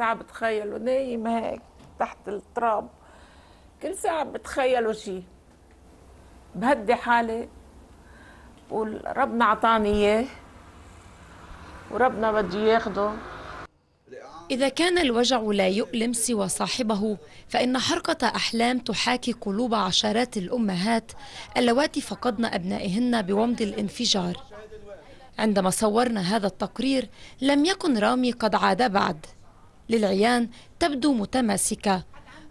ساعة بتخيله نايم هيك تحت التراب كل ساعة بتخيله شيء بهدي حالي بقول ربنا عطاني إياه وربنا بده ياخده إذا كان الوجع لا يؤلم سوى صاحبه فإن حرقة أحلام تحاكي قلوب عشرات الأمهات اللواتي فقدن أبنائهن بومض الانفجار عندما صورنا هذا التقرير لم يكن رامي قد عاد بعد للعيان تبدو متماسكة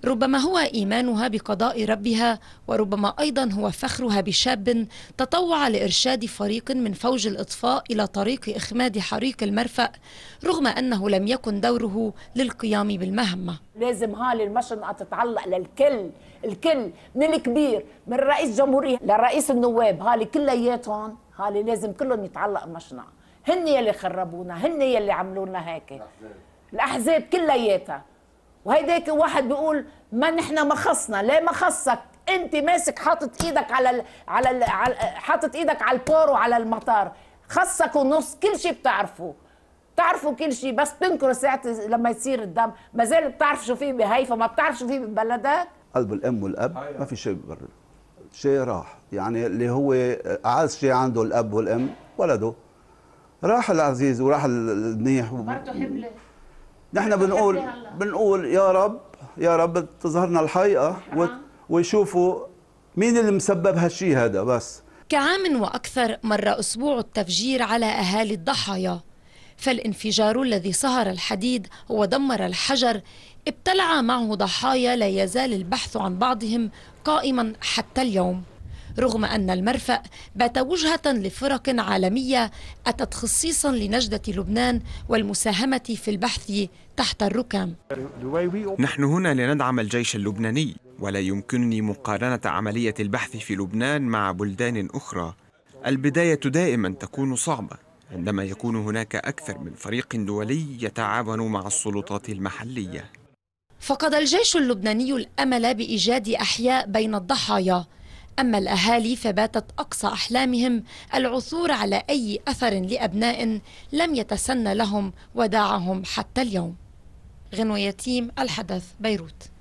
ربما هو إيمانها بقضاء ربها وربما أيضا هو فخرها بشاب تطوع لإرشاد فريق من فوج الإطفاء إلى طريق إخماد حريق المرفأ رغم أنه لم يكن دوره للقيام بالمهمة لازم هالي المشنقة تتعلق للكل الكل من الكبير من رئيس جمهورية لرئيس النواب هالي كلياتهم هالي لازم كلهم يتعلق مشنقة هن يلي خربونا هن يلي عملونا هيك الاحزاب كلياتها وهيداك واحد بيقول ما نحن ما خصنا ليه ما خصك انت ماسك حاطط ايدك على الـ على, الـ على حاطط ايدك على البور وعلى المطار خصك ونص كل شيء بتعرفه بتعرفوا كل شيء بس بتنكروا ساعة لما يصير الدم ما زال بتعرف شو في بهيفا ما بتعرف شو في ببلدك قلب الام والاب ما في شيء ببرر شيء راح يعني اللي هو اعز شيء عنده الاب والام ولده راح العزيز وراح المنيح مرته حملت نحن بنقول بنقول يا رب يا رب تظهرنا الحقيقه نعم. ويشوفوا مين اللي مسبب هالشيء هذا بس كعام واكثر مر اسبوع التفجير على اهالي الضحايا فالانفجار الذي صهر الحديد ودمر الحجر ابتلع معه ضحايا لا يزال البحث عن بعضهم قائما حتى اليوم رغم أن المرفأ بات وجهة لفرق عالمية أتت خصيصا لنجدة لبنان والمساهمة في البحث تحت الركام نحن هنا لندعم الجيش اللبناني ولا يمكنني مقارنة عملية البحث في لبنان مع بلدان أخرى البداية دائما تكون صعبة عندما يكون هناك أكثر من فريق دولي يتعاون مع السلطات المحلية فقد الجيش اللبناني الأمل بإيجاد أحياء بين الضحايا أما الأهالي فباتت أقصى أحلامهم العثور على أي أثر لأبناء لم يتسنى لهم وداعهم حتى اليوم غنو يتيم الحدث بيروت